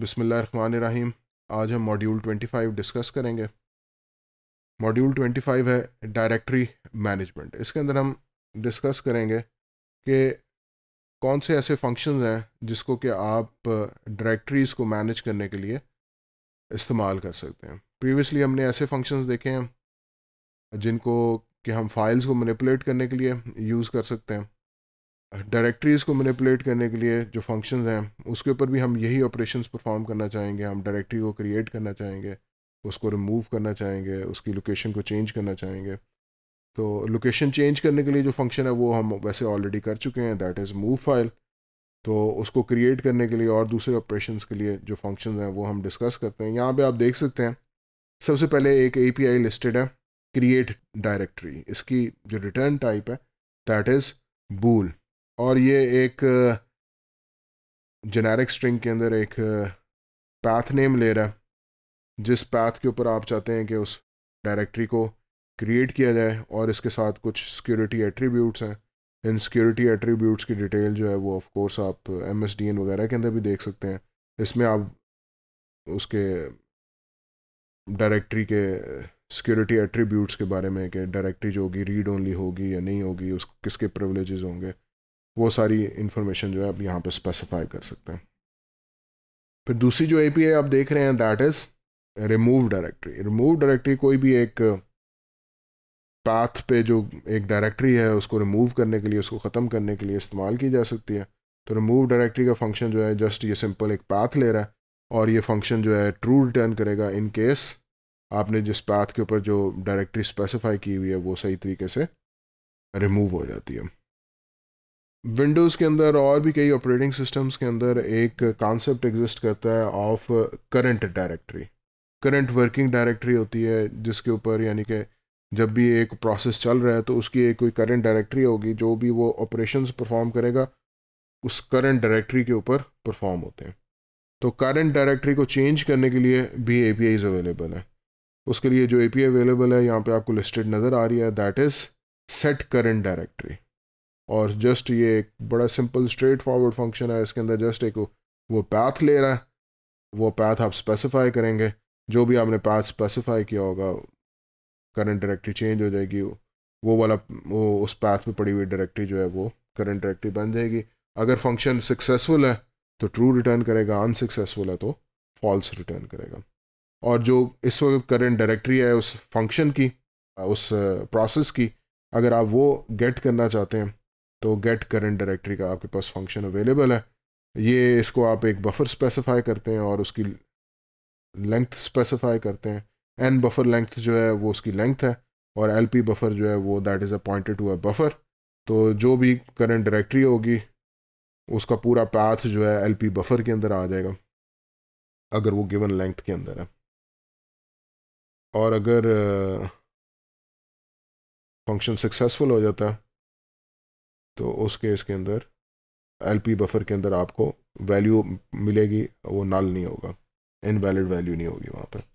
बिसमीम आज हम मॉड्यूल 25 डिस्कस करेंगे मॉड्यूल 25 है डायरेक्टरी मैनेजमेंट इसके अंदर हम डिस्कस करेंगे कि कौन से ऐसे फंक्शंस हैं जिसको कि आप डायरेक्टरीज़ को मैनेज करने के लिए इस्तेमाल कर सकते हैं प्रीवियसली हमने ऐसे फंक्शंस देखे हैं जिनको कि हम फाइल्स को मैनिपुलेट करने के लिए यूज़ कर सकते हैं डायरेक्टरीज़ को मैनिपुलेट करने के लिए जो फंक्शंस हैं उसके ऊपर भी हम यही ऑपरेशंस परफॉर्म करना चाहेंगे हम डायरेक्टरी को क्रिएट करना चाहेंगे उसको रिमूव करना चाहेंगे उसकी लोकेशन को चेंज करना चाहेंगे तो लोकेशन चेंज करने के लिए जो फंक्शन है वो हम वैसे ऑलरेडी कर चुके हैं दैट इज़ मूव फाइल तो उसको क्रिएट करने के लिए और दूसरे ऑपरेशन के लिए जो फंक्शन हैं वो हम डिस्कस करते हैं यहाँ पर आप देख सकते हैं सबसे पहले एक ए लिस्टेड है क्रिएट डायरेक्ट्री इसकी जो रिटर्न टाइप है दैट इज़ बूल और ये एक जेनेरिक स्ट्रिंग के अंदर एक पैथ नेम ले रहा है जिस पैथ के ऊपर आप चाहते हैं कि उस डायरेक्टरी को क्रिएट किया जाए और इसके साथ कुछ सिक्योरिटी एट्रीब्यूट्स हैं इन सिक्योरिटी एट्रीब्यूट्स की डिटेल जो है वो ऑफ कोर्स आप एम एस डी एन वगैरह के अंदर भी देख सकते हैं इसमें आप उसके डायरेक्टरी के सिक्योरिटी एट्रीब्यूट्स के बारे में कि डायरेक्टरी जो होगी रीड ओनली होगी या नहीं होगी उस किसके प्रिवलेज होंगे वो सारी इंफॉर्मेशन जो है आप यहाँ पे स्पेसिफाई कर सकते हैं फिर दूसरी जो एपीआई आप देख रहे हैं that is remove directory remove directory कोई भी एक पाथ पे जो एक डायरेक्टरी है उसको रिमूव करने के लिए उसको ख़त्म करने के लिए इस्तेमाल की जा सकती है तो रिमूव डायरेक्टरी का फंक्शन जो है जस्ट ये सिंपल एक पाथ ले रहा है और ये फंक्शन जो है ट्रू रिटर्न करेगा इन केस आपने जिस पाथ के ऊपर जो डायरेक्टरी स्पेसिफाई की हुई है वो सही तरीके से रिमूव हो जाती है विंडोज़ के अंदर और भी कई ऑपरेटिंग सिस्टम्स के अंदर एक कॉन्सेप्ट एग्जिस्ट करता है of current directory current working directory होती है जिसके ऊपर यानी कि जब भी एक प्रोसेस चल रहा है तो उसकी एक कोई करंट डायरेक्टरी होगी जो भी वो ऑपरेशन परफॉर्म करेगा उस करंट डायरेक्टरी के ऊपर परफॉर्म होते हैं तो करंट डायरेक्टरी को चेंज करने के लिए भी ए अवेलेबल है उसके लिए जो ए अवेलेबल है यहाँ पे आपको लिस्टेड नज़र आ रही है that is set current directory और जस्ट ये एक बड़ा सिंपल स्ट्रेट फॉरवर्ड फंक्शन है इसके अंदर जस्ट एक वो पैथ ले रहा है वो पैथ आप स्पेसिफाई करेंगे जो भी आपने पैथ स्पेसिफाई किया होगा करंट डायरेक्टरी चेंज हो जाएगी वो वाला वो उस पैथ पे पड़ी हुई डायरेक्टरी जो है वो करंट डायरेक्टरी बन जाएगी अगर फंक्शन सक्सेसफुल है तो ट्रू रिटर्न करेगा अनसक्सेसफुल है तो फॉल्स रिटर्न करेगा और जो इस वक्त करंट डायरेक्टरी है उस फंक्शन की उस प्रोसेस की अगर आप वो गेट करना चाहते हैं तो गेट करेंट डायरेक्टरी का आपके पास फंक्शन अवेलेबल है ये इसको आप एक बफर स्पेसिफाई करते हैं और उसकी लेंथ स्पेसिफाई करते हैं एन बफर लेंथ जो है वो उसकी लेंथ है और एल पी बफर जो है वो that is appointed to a buffer तो जो भी करंट डायरेक्टरी होगी उसका पूरा पाथ जो है एल पी बफर के अंदर आ जाएगा अगर वो गिवन लेंथ के अंदर है और अगर फंक्शन uh, सक्सेसफुल हो जाता है तो उस केस के अंदर एलपी बफर के अंदर आपको वैल्यू मिलेगी वो नल नहीं होगा इनवैलिड वैल्यू नहीं होगी वहाँ पर